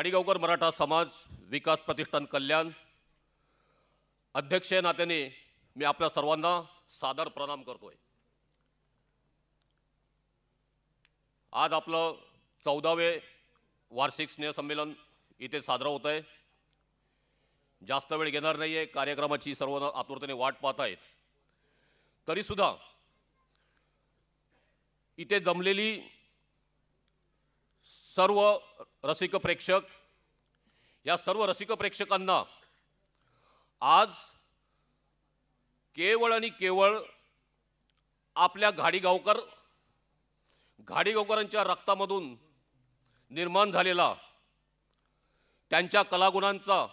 माडीगावकर मराठा समाज विकास प्रतिष्ठान कल्याण अध्यक्ष नात्याने मी आपल्या सर्वांना सादर प्रणाम करतोय आज आपलं चौदावे वार्षिक स्नेहसंमेलन इथे साजरं होत आहे जास्त वेळ घेणार नाही आहे कार्यक्रमाची सर्व आतुरतेने वाट पाहत आहेत तरीसुद्धा इथे जमलेली सर्व रसिक प्रेक्षक या सर्व रसिक प्रेक्षकांना आज केवळ आणि केवळ आपल्या घाडीगावकर घाडीगावकरांच्या रक्तामधून निर्माण झालेला त्यांच्या कलागुणांचा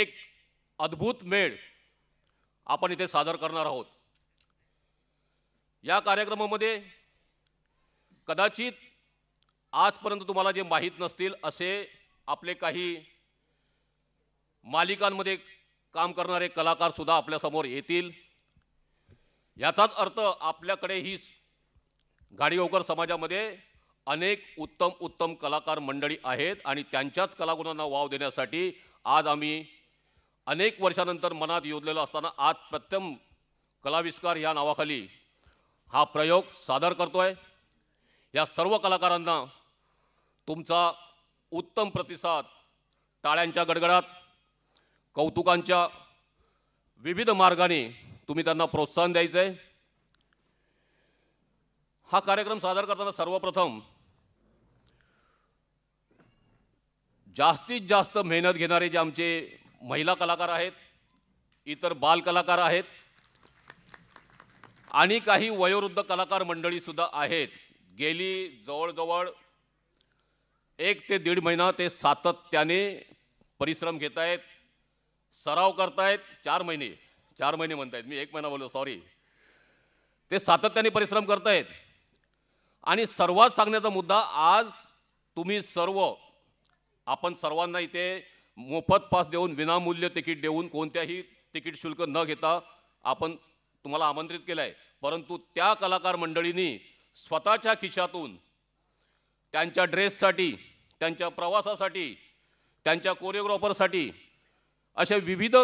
एक अद्भुत मेळ आपण इथे सादर करणार आहोत या कार्यक्रमामध्ये कदाचित आजपर्यंत तुम्हाला जे माहीत नसतील असे आपले काही मालिकांमध्ये काम करणारे कलाकारसुद्धा आपल्यासमोर येतील याचाच अर्थ आपल्याकडे ही गाडीओकर समाजामध्ये अनेक उत्तम उत्तम कलाकार मंडळी आहेत आणि त्यांच्याच कलागुणांना वाव देण्यासाठी आज आम्ही अनेक वर्षानंतर मनात योजलेलं असताना आज प्रथम कलाविष्कार या नावाखाली हा प्रयोग सादर करतो आहे या सर्व कलाकारांना तुमचा उत्तम प्रतिसाद टाळ्यांच्या गडगडात कौतुकांच्या विविध मार्गाने तुम्ही त्यांना प्रोत्साहन द्यायचं आहे हा कार्यक्रम सादर करताना सर्वप्रथम जास्तीत जास्त मेहनत घेणारे जे आमचे महिला कलाकार आहेत इतर बाल कलाकार आहेत आणि काही वयोवृद्ध कलाकार मंडळीसुद्धा आहेत गेली जवळजवळ एक ते दीड महिना ते सातत्याने परिश्रम घेत आहेत सराव करतायत चार महिने चार महिने म्हणतायत मी एक महिना बोललो सॉरी ते सातत्याने परिश्रम करतायत आणि सर्वात सांगण्याचा मुद्दा आज तुम्ही सर्व आपण सर्वांना इथे मोफत पास देऊन विनामूल्य तिकीट देऊन कोणत्याही तिकीट शुल्क न घेता आपण तुम्हाला आमंत्रित केलं आहे परंतु त्या कलाकार मंडळींनी स्वतःच्या खिशातून त्यांच्या ड्रेससाठी त्यांच्या प्रवासासाठी त्यांच्या कोरिओग्राफरसाठी अशा विविध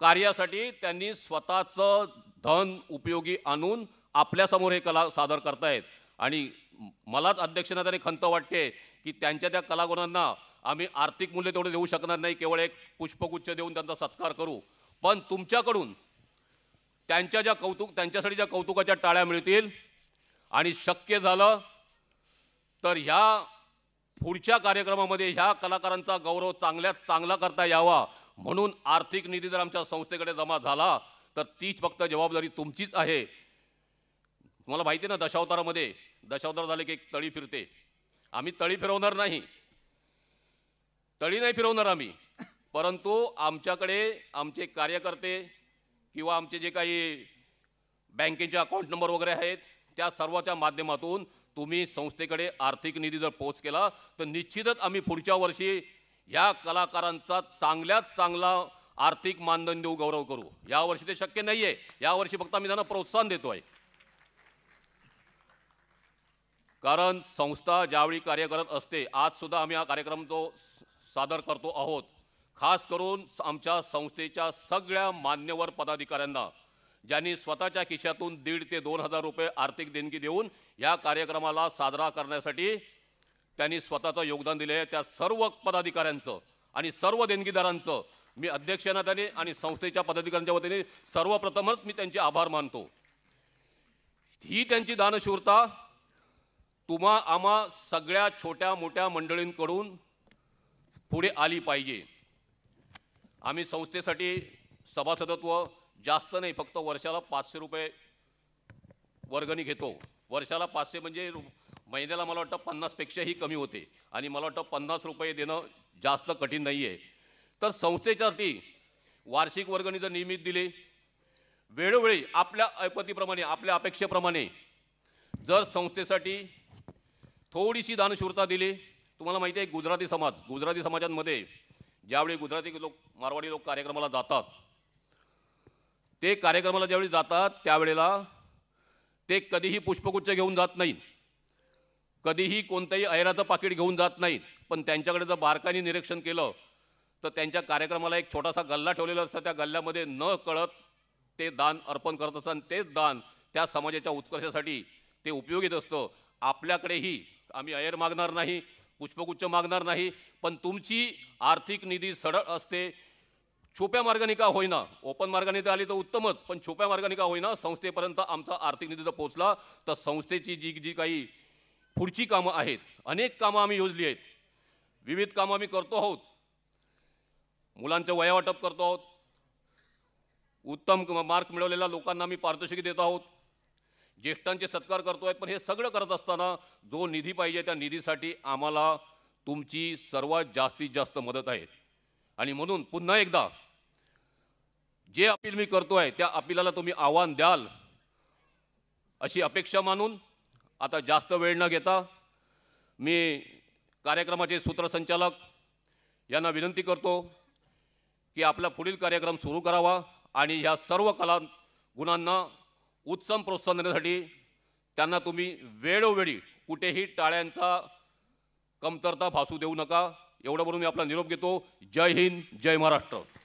कार्यासाठी त्यांनी स्वतःचं धन उपयोगी आणून आपल्यासमोर हे कला सादर करतायत आणि मलाच अध्यक्षांना खंत वाटते की त्यांच्या त्या कलागुणांना आम्ही आर्थिक मूल्य तेवढं देऊ शकणार नाही केवळ एक पुष्पगुच्छ देऊन त्यांचा सत्कार करू पण तुमच्याकडून त्यांच्या ज्या कौतुक त्यांच्यासाठी ज्या कौतुकाच्या टाळ्या मिळतील आणि शक्य झालं तर ह्या पुढच्या कार्यक्रमामध्ये ह्या कलाकारांचा गौरव चांगल्यात चांगला करता यावा म्हणून आर्थिक निधी जर आमच्या संस्थेकडे जमा झाला तर तीच फक्त जबाबदारी तुमचीच आहे तुम्हाला माहिती आहे ना दशावतारामध्ये दशावतार झाले की एक तळी फिरते आम्ही तळी फिरवणार नाही तळी नाही फिरवणार आम्ही परंतु आमच्याकडे आमचे कार्यकर्ते किंवा आमचे जे काही बँकेचे अकाउंट नंबर वगैरे आहेत त्या सर्वच्या माध्यमातून तुम्ही संस्थेकडे आर्थिक निधी जर पोच केला तर निश्चितच आम्ही पुढच्या वर्षी या कलाकारांचा चांगल्यात चांगला आर्थिक मानधन देऊ गौरव करू यावर्षी ते शक्य नाही आहे यावर्षी फक्त आम्ही त्यांना प्रोत्साहन देतो आहे कारण संस्था ज्यावेळी कार्य करत असते सुद्धा आम्ही हा कार्यक्रम जो सादर करतो आहोत खास करून आमच्या संस्थेच्या सगळ्या मान्यवर पदाधिकाऱ्यांना ज्यांनी स्वतःच्या खिशातून दीड ते दोन हजार रुपये आर्थिक देणगी देऊन या कार्यक्रमाला साजरा करण्यासाठी त्यांनी स्वतःचं योगदान दिले आहे त्या सर्व पदाधिकाऱ्यांचं आणि सर्व देणगीदारांचं मी अध्यक्षांना त्यांनी आणि संस्थेच्या पदाधिकाऱ्यांच्या वतीने सर्वप्रथमच मी त्यांचे आभार मानतो ही त्यांची दानशूरता तुम्हा आम्हा सगळ्या छोट्या मोठ्या मंडळींकडून पुढे आली पाहिजे आम्ही संस्थेसाठी सभासदत्व जास्त नाही फक्त वर्षाला पाचशे रुपये वर्गणी घेतो वर्षाला पाचशे म्हणजे महिन्याला मला वाटतं पन्नासपेक्षाही कमी होते आणि मला वाटतं पन्नास रुपये देणं जास्त कठीण नाही आहे तर संस्थेच्यासाठी वार्षिक वर्गणी जर नियमित दिली वेळोवेळी आपल्या ऐपतीप्रमाणे आपल्या अपेक्षेप्रमाणे जर संस्थेसाठी थोडीशी दानशूरता दिली तुम्हाला माहिती आहे गुजराती समाज गुजराती समाजांमध्ये ज्यावेळी गुजराती लोक मारवाडी लोक कार्यक्रमाला जातात ते कार्यक्रमाला ज्यावेळी जातात त्यावेळेला ते कधीही पुष्पगुच्छ घेऊन जात नाहीत कधीही कोणत्याही ऐराचं पाकिट घेऊन जात नाहीत पण त्यांच्याकडे जर बारकाने निरीक्षण केलं तर त्यांच्या कार्यक्रमाला एक छोटासा गल्ला ठेवलेला असता त्या गल्ल्यामध्ये न कळत ते दान अर्पण करत असतात तेच दान त्या समाजाच्या उत्कर्षासाठी ते उपयोगीत असतं आपल्याकडेही आम्ही अयर मागणार नाही पुष्पगुच्छ मागणार नाही पण तुमची आर्थिक निधी सडळ असते छोप्या मार्गाने का होईना ओपन मार्गाने ते आली तर उत्तमच पण छोप्या मार्गाने का होईना संस्थेपर्यंत आमचा आर्थिक निधी जर पोहोचला तर संस्थेची जी जी काही पुढची कामं आहेत अनेक कामं आम्ही योजली आहेत विविध कामं आम्ही करतो आहोत मुलांचं वयावाटप करतो आहोत उत्तम मार्क मिळवलेल्या लोकांना आम्ही पारितोषिकी देत आहोत ज्येष्ठांचे सत्कार करतो आहेत पण हे सगळं करत असताना जो निधी पाहिजे त्या निधीसाठी आम्हाला तुमची सर्वात जास्तीत जास्त मदत आहे आणि म्हणून पुन्हा एकदा जे अपील मी करतो आहे त्या अपिलाला तुम्ही आव्हान द्याल अशी अपेक्षा मानून आता जास्त वेळ न घेता मी कार्यक्रमाचे सूत्रसंचालक यांना विनंती करतो की आपला पुढील कार्यक्रम सुरू करावा आणि ह्या सर्व कला गुणांना उत्सम प्रोत्साहन देण्यासाठी त्यांना तुम्ही वेळोवेळी कुठेही टाळ्यांचा कमतरता भासू देऊ नका एवढं बोलून मी आपला निरोप घेतो जय हिंद जय महाराष्ट्र